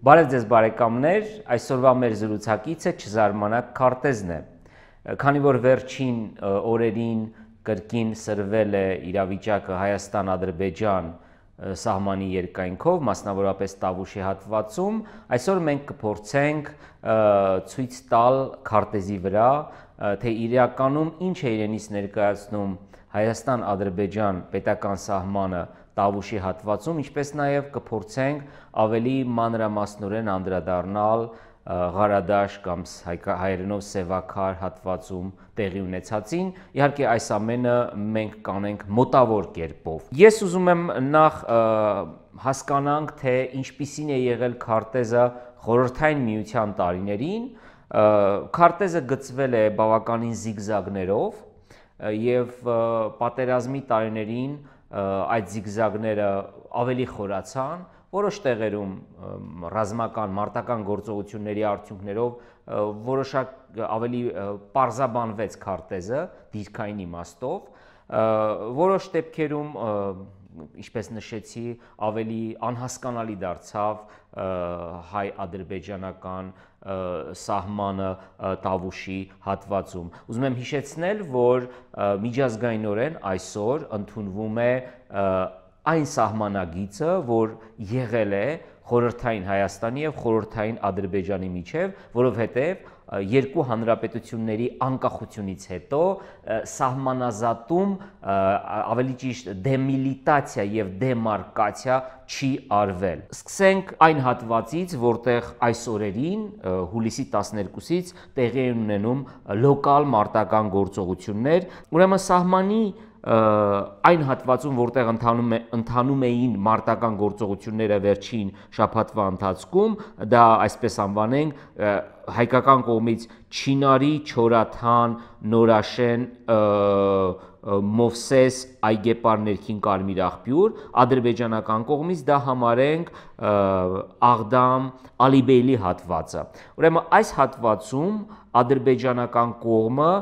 Բարև ձեզ բարեկամներ, այսօրվա մեր զրուցակիցը չզարմանաք քարտեզն է։ Քանի որ վերջին օրերին կրկին սրվել է իրավիճակը Հայաստան-Ադրբեջան սահմանի երկայնքով, մասնավորապես Տավուշի հատվածում, այսօր մենք կփորձենք ցույց տալ քարտեզի վրա, թե իրականում ինչ է իրենից ներկայացնում Հայաստան-Ադրբեջան պետական սահմանը Տավուշի հատվածում, ինչպես նաև կփորձենք ավելի մանրամասնորեն անդրադառնալ Ղարադաշ կամ հայերենով Սևակար հատվածում տեղի ունեցածին։ Իհարկե այս ամենը մենք կանենք մոտավոր կերպով։ Ես ուզում եմ նախ հասկանանք, թե ինչպիսին է եղել քարտեզը խորհրդային միության տարիներին։ Քարտեզը գծվել է բավականին զիգզագներով եւ պատերազմի տարիներին այդ զիգզագները ավելի խորացան, որոշ տեղերում ռազմական մարտական գործողությունների արդյունքներով որոշակ ավելի parzabanվեց քարտեզը դիրքային իմաստով, որոշ դեպքերում ինչպես նշեցի, ավելի անհասկանալի դարձավ հայ-ադրբեջանական սահմանը Տավուշի հատվածում։ Ուզում եմ հիշեցնել, որ միջազգայինորեն այսօր ընդունվում է այն սահմանագիծը, որ եղել է խորհրդային Հայաստանի եւ խորհրդային Ադրբեջանի միջև, որովհետեւ երկու հանրապետությունների անկախությունից հետո սահմանազատում ավելի ճիշտ դեմիլիտացիա եւ դեմարկացիա չի արվել։ Սկսենք այն հատվածից, որտեղ այս օրերին հուլիսի 12-ից տեղի ունենում լոկալ մարտական գործողություններ։ Ուրեմն սահմանի այն հատվածում, որտեղ ընթանում է ընթանում էին մարտական գործողությունները վերջին շաբաթվա ընթացքում, դա այսպես անվանենք հայկական կողմից Չինարի, Չորաթան, Նորաշեն, Մովսես Այգեպար ներքին կարմիր աղբյուր, ադրբեջանական կողմից դա համարենք Աղդամ Ալիբեյլի հատվածը։ Ուրեմն այս հատվածում ադրբեջանական կողմը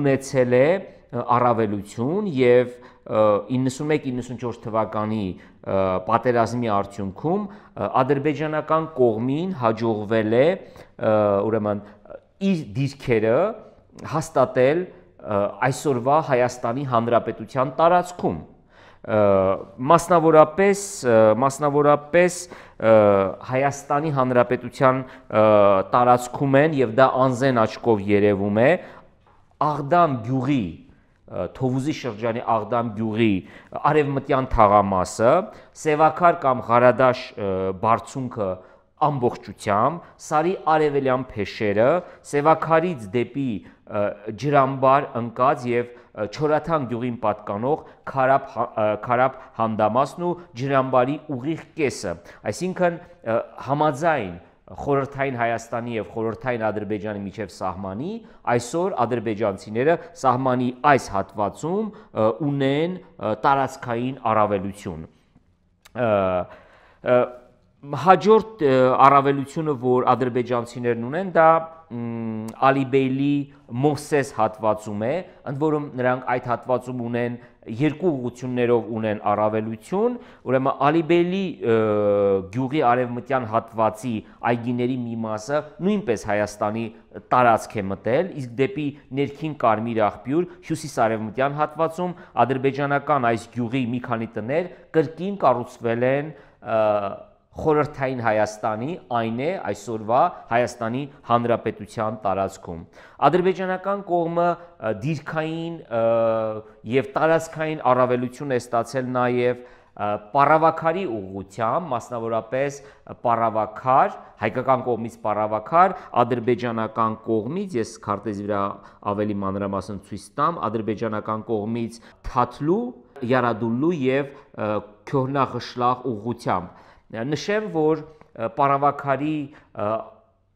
ունեցել է առավելություն եւ 91-94 թվականի պատերազմի արդյունքում ադրբեջանական կողմին հաջողվել է ուրեմն իր դիրքերը հաստատել այսօրվա Հայաստանի Հանրապետության տարածքում մասնավորապես մասնավորապես Հայաստանի Հանրապետության տարածքում են եւ դա անզեն աչքով երևում է Աղդան գյուղի Թովուզի շրջանի Աղդամ գյուղի արևմտյան թաղամասը, Սևակար կամ Ղարադաշ բարձունքը ամբողջությամբ, Սարի արևելյան փեշերը, Սևակարից դեպի Ջրամբար ընկած եւ Չորաթան գյուղին պատկանող Խարապ Խարապ հա, հանդամասն ու Ջրամբարի ուղիղ կեսը, այսինքն համաձայն խորհրդային Հայաստանի եւ խորհրդային Ադրբեջանի միջև սահմանի, այսօր ադրբեջանցիները սահմանի այս հատվածում ունեն տարածքային առավելություն։ Ա, հաջորդ առավելությունը, որ ադրբեջանցիներն ունեն, դա Ալիբեյլի Մոսես հատվածում է, ընդ որում նրանք այդ հատվածում ունեն երկու ուղություններով ունեն առավելություն, ուրեմն Ալիբեյլի գյուղի արևմտյան հատվածի այգիների մի մասը նույնպես Հայաստանի տարածք է մտել, իսկ դեպի ներքին Կարմիր աղբյուր հյուսիսարևմտյան հատվածում ադրբեջանական այս գյուղի մի քանի տներ կրկին կառուցվել են խորհրդային Հայաստանի, այն է այսօրվա Հայաստանի Հանրապետության տարածքում։ Ադրբեջանական կողմը դիրքային եւ տարածքային առավելություն է ստացել նաեւ Պարավակարի ուղությամբ, մասնավորապես Պարավակար, հայկական կողմից Պարավակար, ադրբեջանական կողմից, ես քարտեզի վրա ավելի մանրամասն ցույց տամ, ադրբեջանական կողմից Թաթլու, Յարադուլլու եւ Քյորնախշլաղ ուղությամբ նշեմ, որ Պարավակարի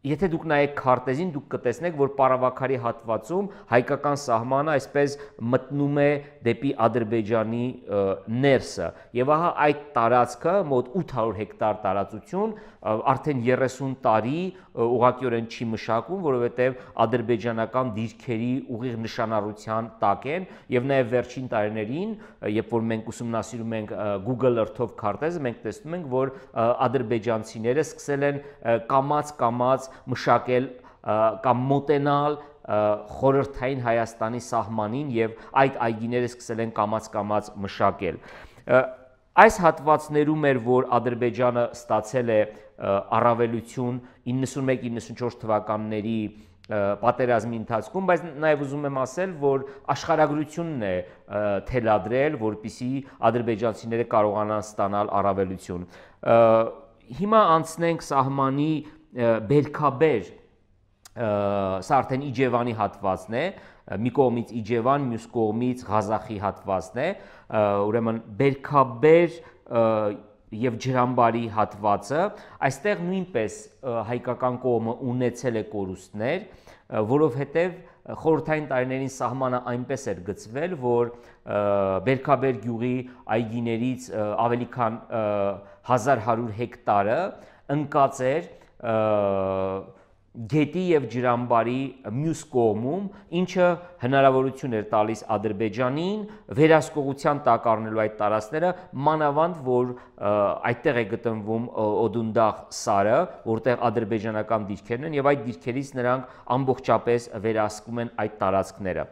Եթե դուք նայեք քարտեզին, դուք կտեսնեք, որ Պարավակարի հատվածում հայկական սահմանը այսպես մտնում է դեպի Ադրբեջանի ներսը։ Եվ ահա այդ տարածքը մոտ 800 հեկտար տարածություն արդեն 30 տարի ուղղակիորեն չի մշակվում, որովհետև ադրբեջանական դիրքերի ուղիղ նշանառության տակ են եւ նաեւ վերջին տարիներին, երբ որ մենք ուսումնասիրում ենք Google Earth-ով քարտեզը, մենք տեսնում ենք, որ ադրբեջանցիները սկսել են կամած կամած մշակել կամ մոտենալ խորհրդային Հայաստանի սահմանին եւ այդ այգիները սկսել են կամած-կամած մշակել։ Այս հատվածներում էր, որ Ադրբեջանը ստացել է առավելություն 91-94 թվականների պատերազմի ընթացքում, բայց նաև ուզում եմ ասել, որ աշխարհագրությունն է թելադրել, որpիսի ադրբեջանցիները կարողանան ստանալ առավելություն։ Հիմա անցնենք սահմանի Բելքաբեր սա արդեն Իջևանի հատվածն է, մի կողմից Իջևան, մյուս կողմից Ղազախի հատվածն է, ուրեմն Բերքաբեր եւ Ջրամբարի հատվածը, այստեղ նույնպես հայկական կողմը ունեցել է կորուստներ, որովհետեւ խորհրդային տարիներին սահմանը այնպես էր գծվել, որ Բերքաբեր գյուղի այգիներից ավելի քան 1100 հեկտարը ընկած էր գետի եւ ջրամբարի մյուս կողմում, ինչը հնարավորություն էր տալիս Ադրբեջանին վերահսկողության տակ առնելու այդ տարածները, մանավանդ որ այդտեղ է գտնվում Օդունդախ սարը, որտեղ ադրբեջանական դիրքերն են եւ այդ դիրքերից նրանք ամբողջապես վերահսկում են այդ տարածքները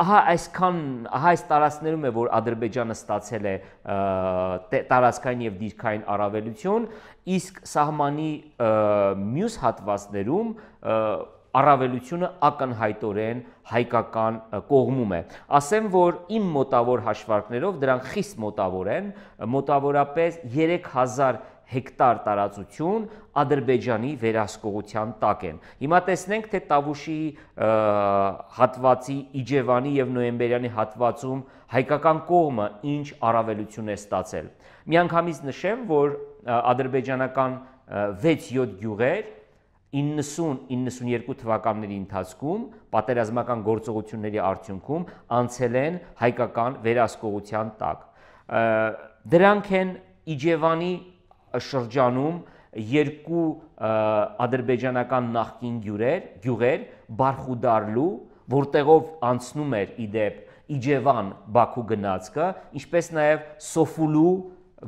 ահա այսքան ահա այս տարածներում է որ Ադրբեջանը ստացել է տարածքային եւ դիրքային առավելություն, իսկ սահմանի մյուս հատվածներում առավելությունը ակնհայտորեն հայկական կողմում է։ Ասեմ, որ իմ մոտավոր հաշվարկներով դրանք խիստ մոտավոր են, մոտավորապես 3000 հեկտար տարածություն Ադրբեջանի վերահսկողության տակ են։ Հիմա տեսնենք, թե Տավուշի հատվածի Իջևանի եւ Նոյեմբերյանի հատվածում հայկական կողմը ինչ առավելություն է ստացել։ Միանգամից նշեմ, որ ադրբեջանական 6-7 գյուղեր 90-92 թվականների ընթացքում պատերազմական գործողությունների արդյունքում անցել են հայկական վերահսկողության տակ։ Դրանք են Իջևանի շրջանում երկու ադրբեջանական նախկին գյուղեր, գյուղեր Բարխուդարլու, որտեղով անցնում էր իդեպ Իջևան Բաքու գնացքը, ինչպես նաև Սոֆուլու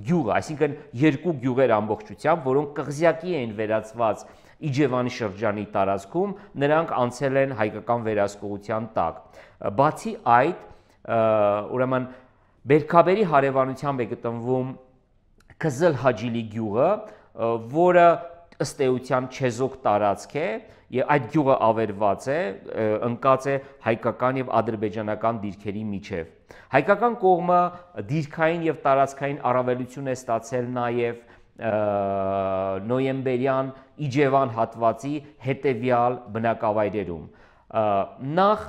գյուղը, այսինքն երկու գյուղեր ամբողջությամբ, որոնք կղզյակի են վերածված Իջևանի շրջանի տարածքում, նրանք անցել են հայկական վերահսկողության տակ։ Բացի այդ, ուրեմն Բերքաբերի հարևանությամբ է գտնվում Քզլ Հաջիլի գյուղը, որը ըստ էության չեզոք տարածք է եւ այդ գյուղը ավերված է, ընկած է հայկական եւ ադրբեջանական դիրքերի միջև։ Հայկական կողմը դիրքային եւ տարածքային առավելություն է ստացել նաեւ նոյեմբերյան Իջևան հատվածի հետևյալ բնակավայրերում։ Նախ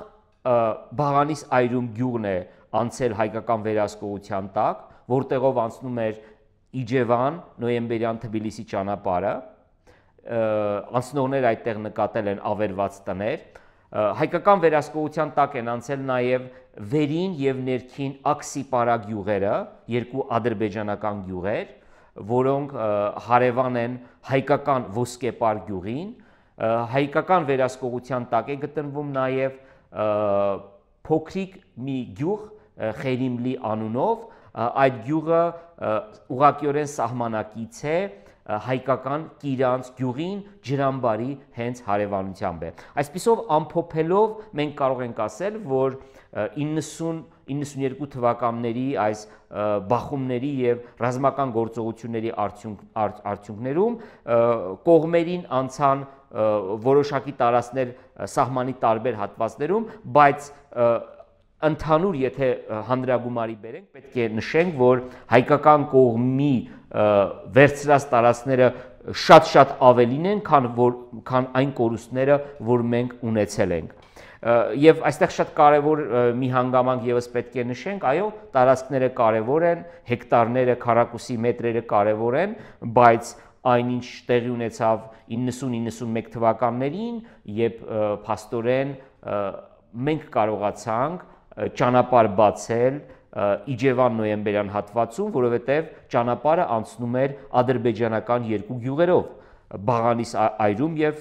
Բաղանիս այրում գյուղն է անցել հայկական վերահսկողության տակ, որտեղով անցնում էր Իջևան, նոյեմբերյան Թբիլիսի ճանապարհը անցնողներ այդտեղ նկատել են ավերված տներ։ Հայկական վերահսկողության տակ են անցել նաև վերին եւ ներքին աքսի պարագ գյուղերը, երկու ադրբեջանական գյուղեր, որոնք հարևան են հայկական ոսկեպար գյուղին։ Հայկական վերահսկողության տակ է գտնվում նաև փոքրիկ մի գյուղ Խերիմլի անունով, այդ գյուղը ուղակիորեն սահմանակից է հայկական Կիրանց գյուղին Ջրամբարի հենց հարևանությամբ է։ Այսպիսով ամփոփելով մենք կարող ենք ասել, որ 90 92 թվականների այս բախումների եւ ռազմական գործողությունների արդյունք արդ, արդյունքներում կողմերին անցան որոշակի տարածներ սահմանի տարբեր հատվածներում, բայց ընդհանուր եթե հանրագումարի բերենք, պետք է նշենք, որ հայկական կողմի վերցրած տարածները շատ-շատ ավելին են, քան որ քան այն կորուստները, որ մենք ունեցել ենք։ Եվ այստեղ շատ կարևոր մի հանգամանք եւս պետք է նշենք, այո, տարածքները կարևոր են, հեկտարները, քառակուսի մետրերը կարևոր են, բայց այնինչ տեղի ունեցավ 90-91 թվականներին, երբ փաստորեն մենք կարողացանք ճանապարհ բացել Իջևան նոյեմբերյան հատվածում, որովհետև ճանապարհը անցնում էր ադրբեջանական երկու գյուղերով՝ Բաղանիս այրում եւ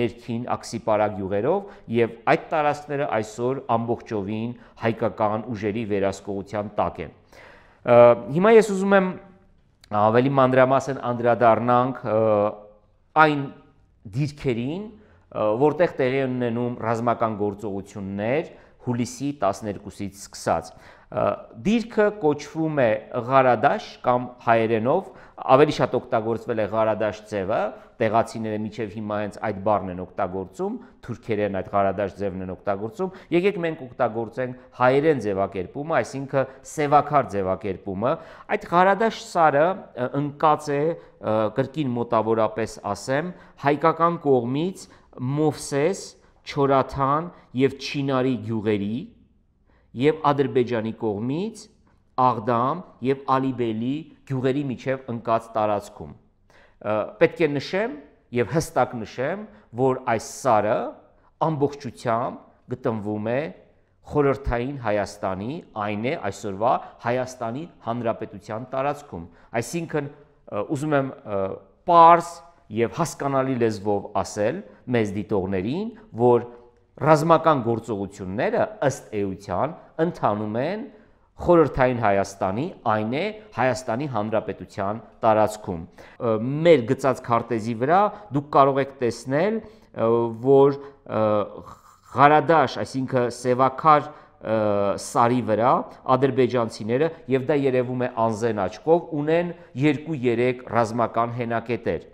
ներքին Աքսիպարակ գյուղերով եւ այդ տարածքները այսօր ամբողջովին հայկական ուժերի վերահսկողության տակ են։ Հիմա ես ուզում եմ ավելի մանրամասն անդրադառնանք այն դիրքերին, որտեղ տեղի ունենում ռազմական գործողություններ, հուլիսի 12-ից սկսած։ Դիրքը կոչվում է Ղարադաշ կամ հայերենով ավելի շատ օգտագործվել է Ղարադաշ ձևը, տեղացիները միջև հիմա հենց այդ բառն են օգտագործում, թուրքերեն այդ Ղարադաշ ձևն են օգտագործում։ Եկեք մենք օգտագործենք հայերեն ձևակերպումը, այսինքն սևակար ձևակերպումը։ Այդ Ղարադաշ սարը ընկած է կրկին մոտավորապես ասեմ հայկական կողմից Մովսես Չորաթան եւ Չինարի գյուղերի եւ Ադրբեջանի կողմից Աղդամ եւ Ալիբելի գյուղերի միջև ընկած տարածքում։ Պետք է նշեմ եւ հստակ նշեմ, որ այս սարը ամբողջությամբ գտնվում է խորհրդային Հայաստանի, այն է այսօրվա Հայաստանի Հանրապետության տարածքում։ Այսինքն ուզում եմ պարզ եւ հասկանալի լեզվով ասել մեզ դիտողներին, որ ռազմական գործողությունները ըստ էության ընդանում են խորհրդային Հայաստանի, այն է Հայաստանի Հանրապետության տարածքում։ Մեր գծած քարտեզի վրա դուք կարող եք տեսնել, որ Ղարադաշ, այսինքն Սևակար սարի վրա ադրբեջանցիները եւ դա երևում է անզեն աչքով ունեն 2-3 ռազմական հենակետեր։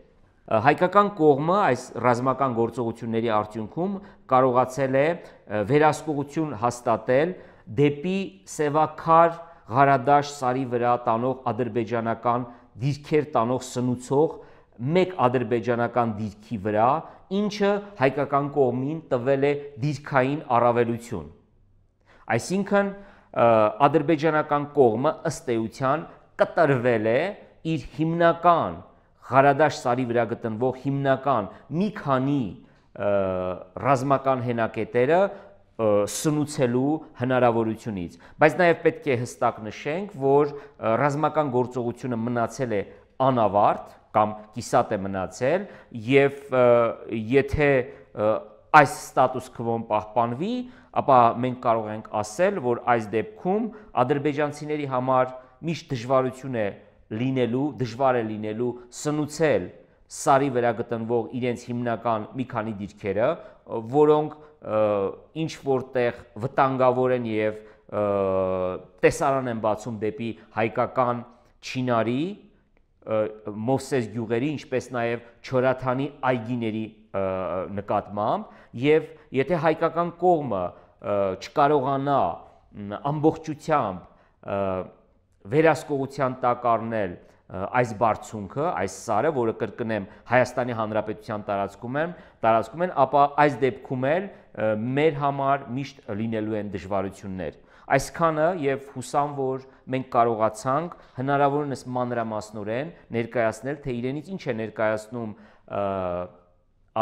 Հայկական կողմը այս ռազմական գործողությունների արդյունքում կարողացել է վերահսկողություն հաստատել դեպի Սևաքար Ղարադաշ սարի վրա տանող ադրբեջանական դիրքեր տանող սնուցող մեկ ադրբեջանական դիրքի վրա, ինչը հայկական կողմին տվել է դիրքային առավելություն։ Այսինքն ադրբեջանական կողմը ըստ էության կտրվել է իր հիմնական Ղարադաշ սարի վրա գտնվող հիմնական մի քանի ռազմական հենակետերը սնուցելու հնարավորությունից բայց նաև պետք է հստակ նշենք որ ռազմական գործողությունը մնացել է անավարտ կամ կիսատ է մնացել եւ եթե այս ստատուս քվոն պահպանվի ապա մենք կարող ենք ասել որ այս դեպքում ադրբեջանցիների համար միշտ դժվարություն է լինելու, դժվար է լինելու սնուցել սարի վրա գտնվող իրենց հիմնական մի քանի դիրքերը, որոնք ինչ որտեղ վտանգավոր են եւ տեսարան են բացում դեպի հայկական Չինարի Մոսես գյուղերի, ինչպես նաև Չորաթանի այգիների նկատմամբ եւ եթե հայկական կողմը չկարողանա ամբողջությամբ վերահսկողության տակ առնել այս բարձունքը, այս սարը, որը կրկնեմ Հայաստանի Հանրապետության տարածքում են, տարածքում են, ապա այս դեպքում էլ մեր համար միշտ լինելու են դժվարություններ։ Այսքանը եւ հուսամ որ մենք կարողացանք հնարավորինս մանրամասնորեն ներկայացնել թե իրենից ինչ է ներկայացնում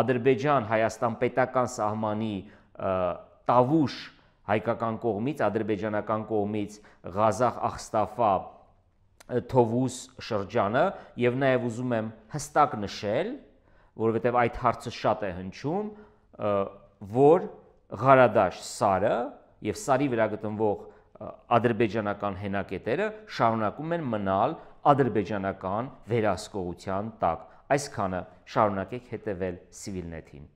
Ադրբեջան-Հայաստան պետական սահմանի տավուշ հայկական կողմից, ադրբեջանական կողմից Ղազախ Ախստաֆա Թովուս շրջանը եւ նաեւ ուզում եմ հստակ նշել, որովհետեւ այդ հարցը շատ է հնչում, որ Ղարադաշ Սարը եւ Սարի վրա գտնվող ադրբեջանական հենակետերը շարունակում են մնալ ադրբեջանական վերահսկողության տակ։ Այսքանը շարունակեք հետևել Civilnet-ին։